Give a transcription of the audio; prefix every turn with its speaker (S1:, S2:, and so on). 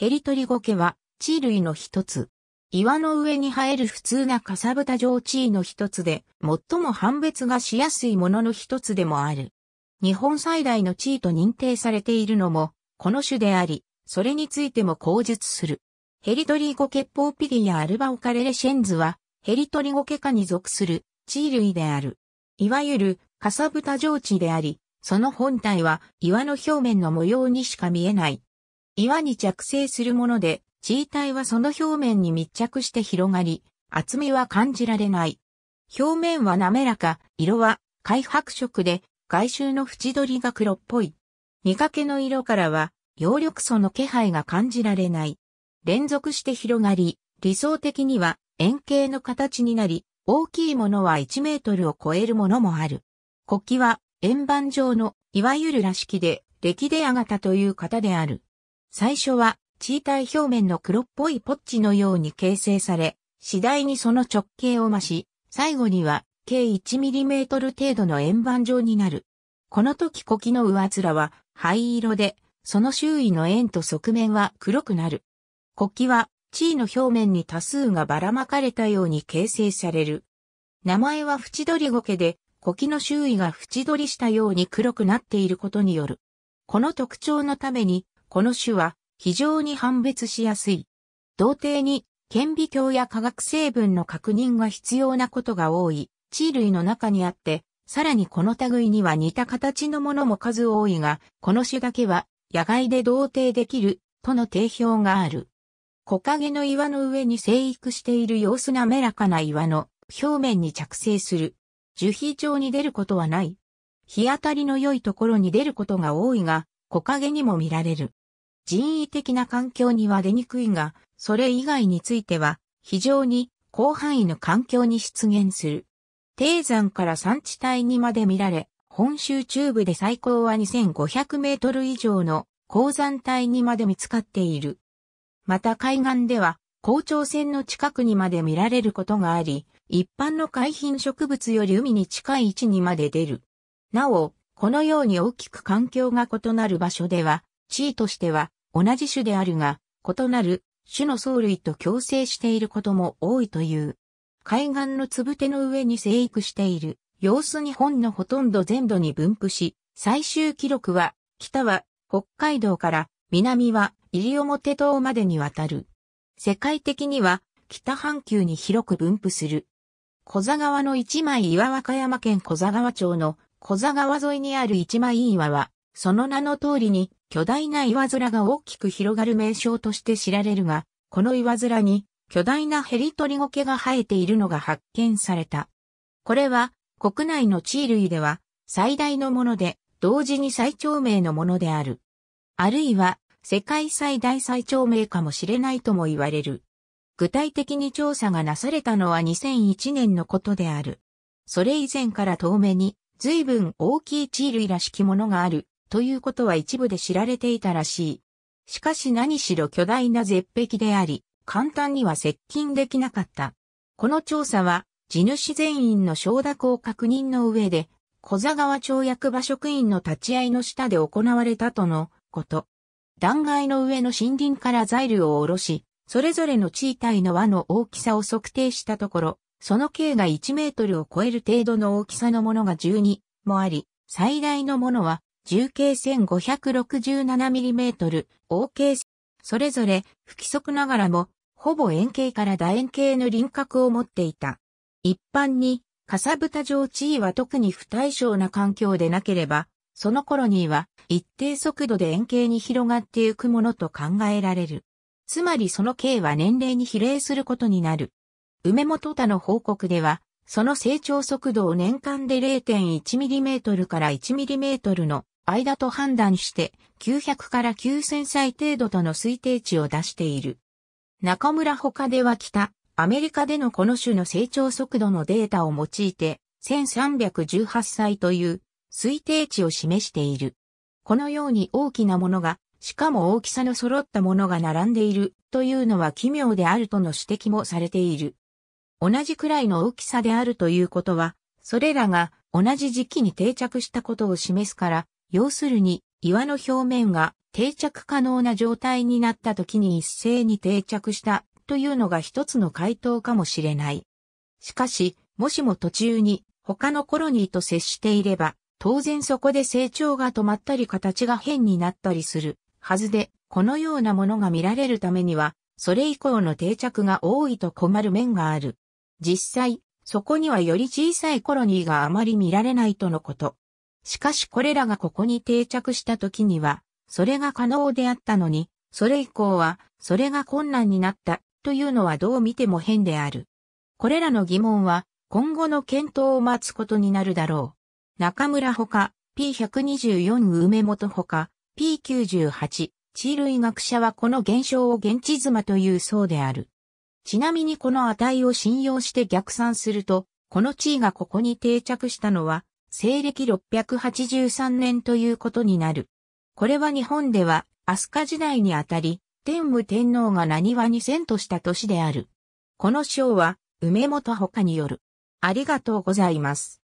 S1: ヘリトリゴケは、地位類の一つ。岩の上に生える普通なかさぶた状地位の一つで、最も判別がしやすいものの一つでもある。日本最大の地位と認定されているのも、この種であり、それについても口述する。ヘリトリゴケポーピリアアルバオカレレシェンズは、ヘリトリゴケ科に属する地位類である。いわゆる、かさぶた状地であり、その本体は岩の表面の模様にしか見えない。岩に着生するもので、地位体はその表面に密着して広がり、厚みは感じられない。表面は滑らか、色は灰白色で、外周の縁取りが黒っぽい。見かけの色からは、葉緑素の気配が感じられない。連続して広がり、理想的には円形の形になり、大きいものは1メートルを超えるものもある。国旗は円盤状の、いわゆるらしきで、歴で上がたという型である。最初は地帯表面の黒っぽいポッチのように形成され、次第にその直径を増し、最後には計 1mm 程度の円盤状になる。この時キの上面は灰色で、その周囲の円と側面は黒くなる。キは地位の表面に多数がばらまかれたように形成される。名前は縁取り苔で、キの周囲が縁取りしたように黒くなっていることによる。この特徴のために、この種は非常に判別しやすい。同定に顕微鏡や化学成分の確認が必要なことが多い、地類の中にあって、さらにこの類には似た形のものも数多いが、この種だけは野外で同定できるとの定評がある。木陰の岩の上に生育している様子滑らかな岩の表面に着生する。樹皮状に出ることはない。日当たりの良いところに出ることが多いが、木陰にも見られる。人為的な環境には出にくいが、それ以外については、非常に広範囲の環境に出現する。低山から山地帯にまで見られ、本州中部で最高は2500メートル以上の高山帯にまで見つかっている。また海岸では、高潮線の近くにまで見られることがあり、一般の海浜植物より海に近い位置にまで出る。なお、このように大きく環境が異なる場所では、地位としては同じ種であるが、異なる種の藻類と共生していることも多いという。海岸のつぶての上に生育している、様子日本のほとんど全土に分布し、最終記録は、北は北海道から南は西表島までにわたる。世界的には北半球に広く分布する。小座川の一枚岩和歌山県小座川町の小座川沿いにある一枚岩はその名の通りに巨大な岩面が大きく広がる名称として知られるが、この岩面に巨大なヘリトリゴケが生えているのが発見された。これは国内の地類では最大のもので、同時に最長命のものである。あるいは世界最大最長命かもしれないとも言われる。具体的に調査がなされたのは2001年のことである。それ以前から遠目に随分大きい地類らしきものがあるということは一部で知られていたらしい。しかし何しろ巨大な絶壁であり、簡単には接近できなかった。この調査は、地主全員の承諾を確認の上で、小座川町役場職員の立ち会いの下で行われたとのこと。断崖の上の森林から材料を下ろし、それぞれの地帯の輪の大きさを測定したところ、その径が1メートルを超える程度の大きさのものが12もあり、最大のものは重径 1567mm、OK、それぞれ不規則ながらも、ほぼ円形から楕円形の輪郭を持っていた。一般に、かさぶた上地位は特に不対称な環境でなければ、そのコロニーは一定速度で円形に広がってゆくものと考えられる。つまりその形は年齢に比例することになる。梅本田の報告では、その成長速度を年間で 0.1mm から 1mm の間と判断して900から9000歳程度との推定値を出している。中村他では北、アメリカでのこの種の成長速度のデータを用いて1318歳という推定値を示している。このように大きなものが、しかも大きさの揃ったものが並んでいるというのは奇妙であるとの指摘もされている。同じくらいの大きさであるということは、それらが同じ時期に定着したことを示すから、要するに、岩の表面が定着可能な状態になった時に一斉に定着したというのが一つの回答かもしれない。しかし、もしも途中に他のコロニーと接していれば、当然そこで成長が止まったり形が変になったりするはずで、このようなものが見られるためには、それ以降の定着が多いと困る面がある。実際、そこにはより小さいコロニーがあまり見られないとのこと。しかしこれらがここに定着した時には、それが可能であったのに、それ以降は、それが困難になったというのはどう見ても変である。これらの疑問は、今後の検討を待つことになるだろう。中村ほか、P124 梅本ほか、P98、地類学者はこの現象を現地妻というそうである。ちなみにこの値を信用して逆算すると、この地位がここに定着したのは、西暦683年ということになる。これは日本では、飛鳥時代にあたり、天武天皇が何話に遷都した年である。この章は、梅本他による。ありがとうございます。